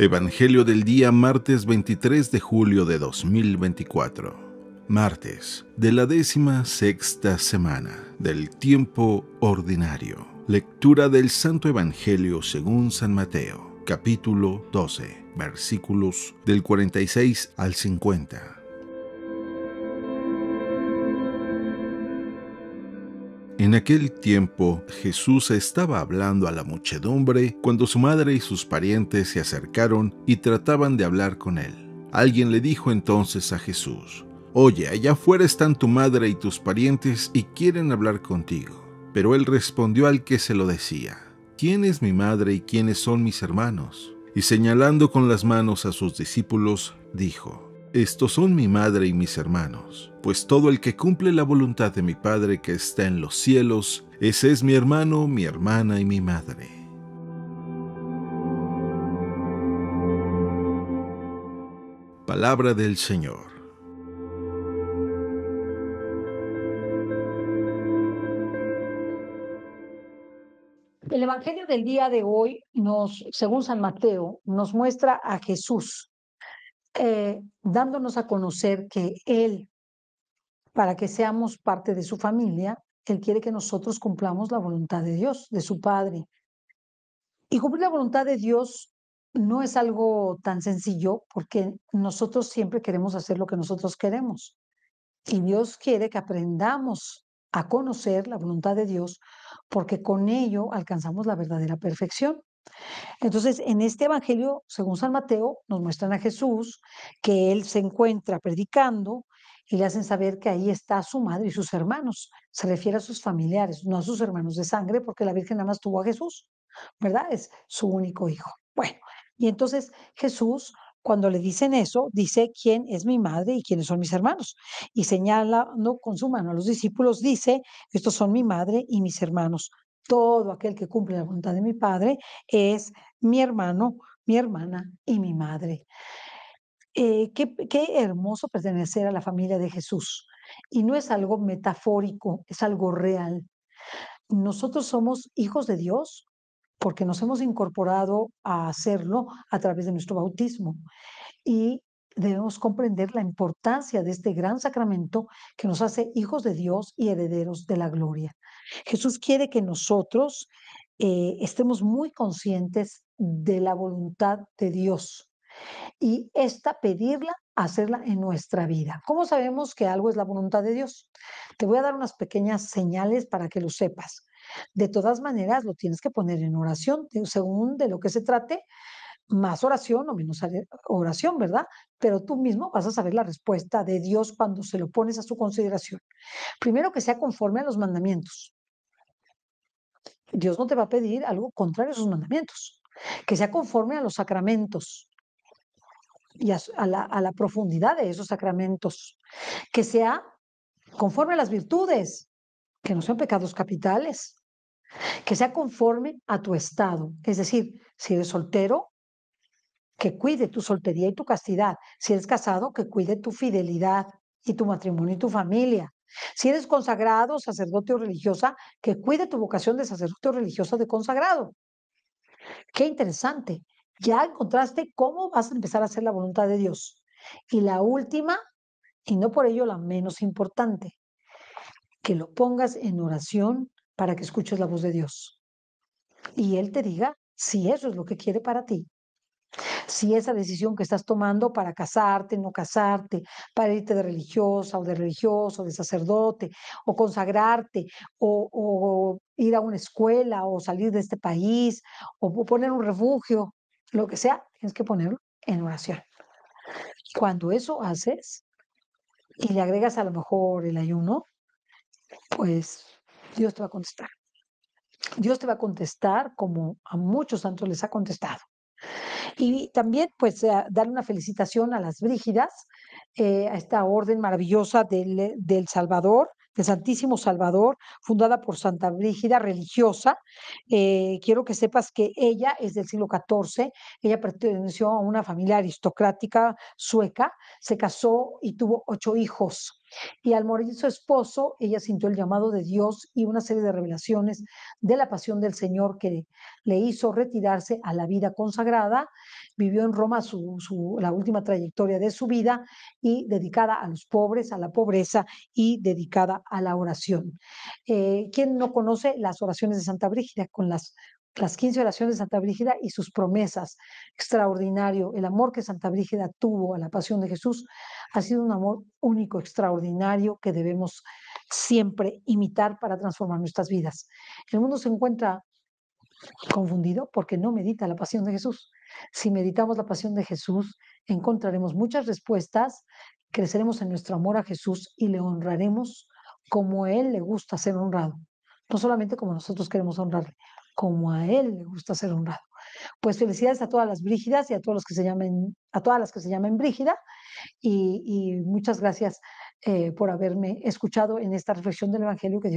Evangelio del día martes 23 de julio de 2024. Martes de la décima sexta semana del tiempo ordinario. Lectura del Santo Evangelio según San Mateo, capítulo 12, versículos del 46 al 50. En aquel tiempo Jesús estaba hablando a la muchedumbre cuando su madre y sus parientes se acercaron y trataban de hablar con él. Alguien le dijo entonces a Jesús, Oye, allá afuera están tu madre y tus parientes y quieren hablar contigo. Pero él respondió al que se lo decía, ¿quién es mi madre y quiénes son mis hermanos? Y señalando con las manos a sus discípulos, dijo, estos son mi madre y mis hermanos, pues todo el que cumple la voluntad de mi Padre que está en los cielos, ese es mi hermano, mi hermana y mi madre. Palabra del Señor. El Evangelio del día de hoy según San Mateo, nos muestra a Jesús eh, dándonos a conocer que Él, para que seamos parte de su familia, Él quiere que nosotros cumplamos la voluntad de Dios, de su Padre. Y cumplir la voluntad de Dios no es algo tan sencillo porque nosotros siempre queremos hacer lo que nosotros queremos. Y Dios quiere que aprendamos a conocer la voluntad de Dios porque con ello alcanzamos la verdadera perfección. Entonces, en este Evangelio, según San Mateo, nos muestran a Jesús que él se encuentra predicando y le hacen saber que ahí está su madre y sus hermanos. Se refiere a sus familiares, no a sus hermanos de sangre, porque la Virgen nada más tuvo a Jesús, ¿verdad? Es su único hijo. Bueno, y entonces Jesús cuando le dicen eso, dice quién es mi madre y quiénes son mis hermanos. Y señalando con su mano a los discípulos, dice, estos son mi madre y mis hermanos todo aquel que cumple la voluntad de mi Padre es mi hermano, mi hermana y mi madre. Eh, qué, qué hermoso pertenecer a la familia de Jesús. Y no es algo metafórico, es algo real. Nosotros somos hijos de Dios porque nos hemos incorporado a hacerlo a través de nuestro bautismo. Y debemos comprender la importancia de este gran sacramento que nos hace hijos de Dios y herederos de la gloria. Jesús quiere que nosotros eh, estemos muy conscientes de la voluntad de Dios y esta pedirla, hacerla en nuestra vida. ¿Cómo sabemos que algo es la voluntad de Dios? Te voy a dar unas pequeñas señales para que lo sepas. De todas maneras, lo tienes que poner en oración, según de lo que se trate más oración o menos oración, ¿verdad? Pero tú mismo vas a saber la respuesta de Dios cuando se lo pones a su consideración. Primero que sea conforme a los mandamientos. Dios no te va a pedir algo contrario a sus mandamientos. Que sea conforme a los sacramentos y a, la, a la profundidad de esos sacramentos. Que sea conforme a las virtudes, que no sean pecados capitales. Que sea conforme a tu estado. Es decir, si eres soltero, que cuide tu soltería y tu castidad. Si eres casado, que cuide tu fidelidad y tu matrimonio y tu familia. Si eres consagrado, sacerdote o religiosa, que cuide tu vocación de sacerdote o religiosa de consagrado. Qué interesante. Ya encontraste cómo vas a empezar a hacer la voluntad de Dios. Y la última, y no por ello la menos importante, que lo pongas en oración para que escuches la voz de Dios. Y Él te diga si eso es lo que quiere para ti si esa decisión que estás tomando para casarte, no casarte, para irte de religiosa o de religioso, de sacerdote, o consagrarte, o, ir a una escuela, o salir de este país, o poner un refugio, lo que sea, tienes que ponerlo en oración. Cuando eso haces y le agregas a lo mejor el ayuno, pues Dios te va a contestar. Dios te va a contestar como a muchos santos les ha contestado. Y también, pues, eh, dar una felicitación a las Brígidas, eh, a esta orden maravillosa del, Salvador, del Santísimo Salvador, fundada por Santa Brígida, religiosa. Eh, quiero que sepas que ella es del siglo XIV, ella perteneció a una familia aristocrática sueca, se casó y tuvo ocho hijos. Y al morir su esposo, ella sintió el llamado de Dios y una serie de revelaciones de la pasión del Señor que le hizo retirarse a la vida consagrada. Vivió en Roma la última trayectoria de su vida y dedicada a los pobres, a la pobreza y dedicada a la oración. Eh, ¿Quién no conoce las oraciones de Santa Brígida con las las 15 oraciones de Santa Brígida y sus promesas. Extraordinario. El amor que Santa Brígida tuvo a la pasión de Jesús ha sido un amor único, extraordinario, que debemos siempre imitar para transformar nuestras vidas. El mundo se encuentra confundido porque no medita la pasión de Jesús. Si meditamos la pasión de Jesús, encontraremos muchas respuestas, creceremos en nuestro amor a Jesús y le honraremos como a Él le gusta ser honrado, no solamente como nosotros queremos honrarle como a él le gusta ser honrado. Pues felicidades a todas las Brígidas y a todos los que se llamen, a todas las que se llamen Brígida, y, muchas gracias eh, por haberme escuchado en esta reflexión del Evangelio que